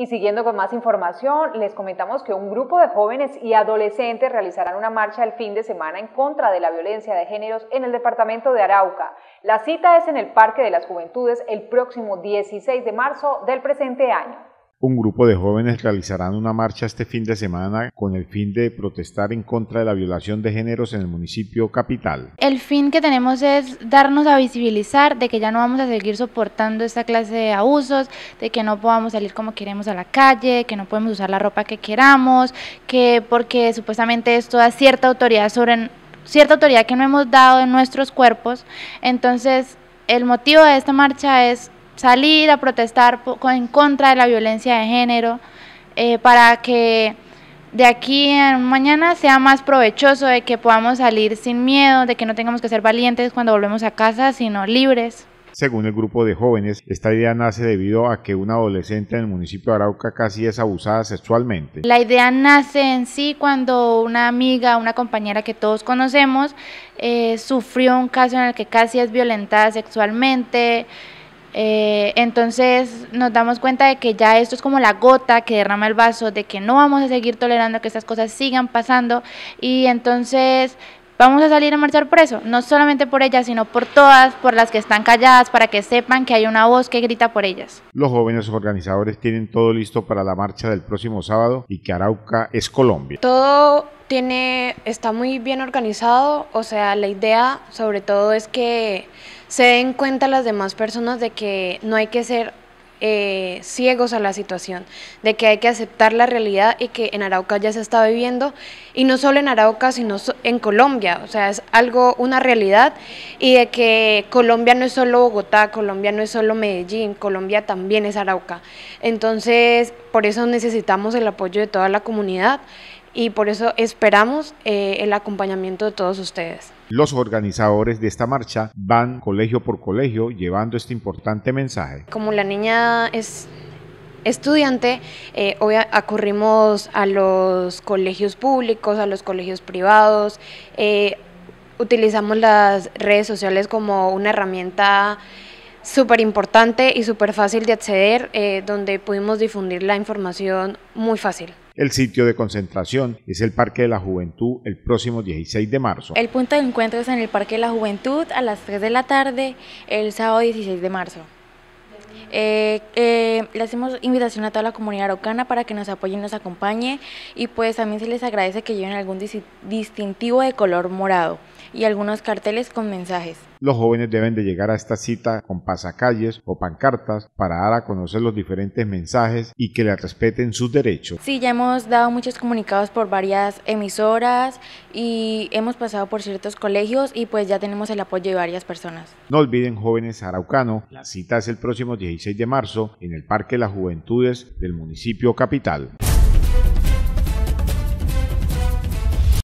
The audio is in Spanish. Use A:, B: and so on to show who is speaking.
A: Y siguiendo con más información, les comentamos que un grupo de jóvenes y adolescentes realizarán una marcha el fin de semana en contra de la violencia de géneros en el departamento de Arauca. La cita es en el Parque de las Juventudes el próximo 16 de marzo del presente año.
B: Un grupo de jóvenes realizarán una marcha este fin de semana con el fin de protestar en contra de la violación de géneros en el municipio capital.
C: El fin que tenemos es darnos a visibilizar de que ya no vamos a seguir soportando esta clase de abusos, de que no podamos salir como queremos a la calle, que no podemos usar la ropa que queramos, que porque supuestamente esto da cierta autoridad sobre cierta autoridad que no hemos dado en nuestros cuerpos. Entonces, el motivo de esta marcha es salir a protestar en contra de la violencia de género, eh, para que de aquí en mañana sea más provechoso, de que podamos salir sin miedo, de que no tengamos que ser valientes cuando volvemos a casa, sino libres.
B: Según el grupo de jóvenes, esta idea nace debido a que una adolescente en el municipio de Arauca casi es abusada sexualmente.
C: La idea nace en sí cuando una amiga, una compañera que todos conocemos, eh, sufrió un caso en el que casi es violentada sexualmente, eh, entonces nos damos cuenta de que ya esto es como la gota que derrama el vaso, de que no vamos a seguir tolerando que estas cosas sigan pasando y entonces vamos a salir a marchar por eso, no solamente por ellas, sino por todas, por las que están calladas, para que sepan que hay una voz que grita por ellas.
B: Los jóvenes organizadores tienen todo listo para la marcha del próximo sábado y que Arauca es Colombia.
A: Todo tiene, está muy bien organizado, o sea, la idea sobre todo es que se den cuenta las demás personas de que no hay que ser eh, ciegos a la situación, de que hay que aceptar la realidad y que en Arauca ya se está viviendo, y no solo en Arauca, sino en Colombia, o sea, es algo, una realidad, y de que Colombia no es solo Bogotá, Colombia no es solo Medellín, Colombia también es Arauca. Entonces, por eso necesitamos el apoyo de toda la comunidad y por eso esperamos eh, el acompañamiento de todos ustedes.
B: Los organizadores de esta marcha van colegio por colegio llevando este importante mensaje.
A: Como la niña es estudiante, hoy eh, acurrimos a los colegios públicos, a los colegios privados, eh, utilizamos las redes sociales como una herramienta súper importante y súper fácil de acceder, eh, donde pudimos difundir la información muy fácil.
B: El sitio de concentración es el Parque de la Juventud el próximo 16 de marzo. El
D: punto de encuentro es en el Parque de la Juventud a las 3 de la tarde el sábado 16 de marzo. Eh, eh, le hacemos invitación a toda la comunidad araucana para que nos apoye y nos acompañe y pues también se les agradece que lleven algún distintivo de color morado y algunos carteles con mensajes.
B: Los jóvenes deben de llegar a esta cita con pasacalles o pancartas para dar a conocer los diferentes mensajes y que le respeten sus derechos.
D: Sí, ya hemos dado muchos comunicados por varias emisoras y hemos pasado por ciertos colegios y pues ya tenemos el apoyo de varias personas.
B: No olviden jóvenes araucano, la cita es el próximo 16 de marzo en el Parque Las Juventudes del municipio capital.